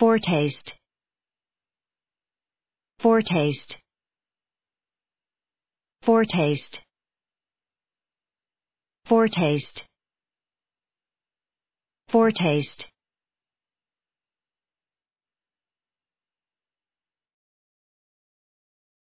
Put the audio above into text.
foretaste foretaste foretaste foretaste foretaste